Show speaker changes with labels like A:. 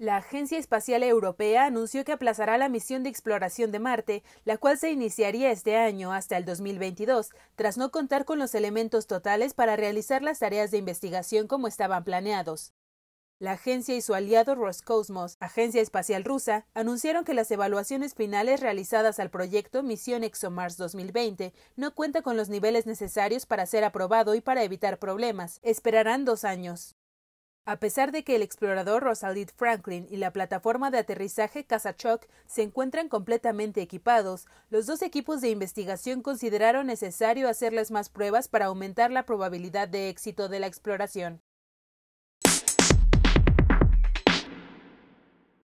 A: La Agencia Espacial Europea anunció que aplazará la misión de exploración de Marte, la cual se iniciaría este año hasta el 2022, tras no contar con los elementos totales para realizar las tareas de investigación como estaban planeados. La agencia y su aliado Roscosmos, agencia espacial rusa, anunciaron que las evaluaciones finales realizadas al proyecto Misión ExoMars 2020 no cuenta con los niveles necesarios para ser aprobado y para evitar problemas. Esperarán dos años. A pesar de que el explorador Rosalind Franklin y la plataforma de aterrizaje Casachok se encuentran completamente equipados, los dos equipos de investigación consideraron necesario hacerles más pruebas para aumentar la probabilidad de éxito de la exploración.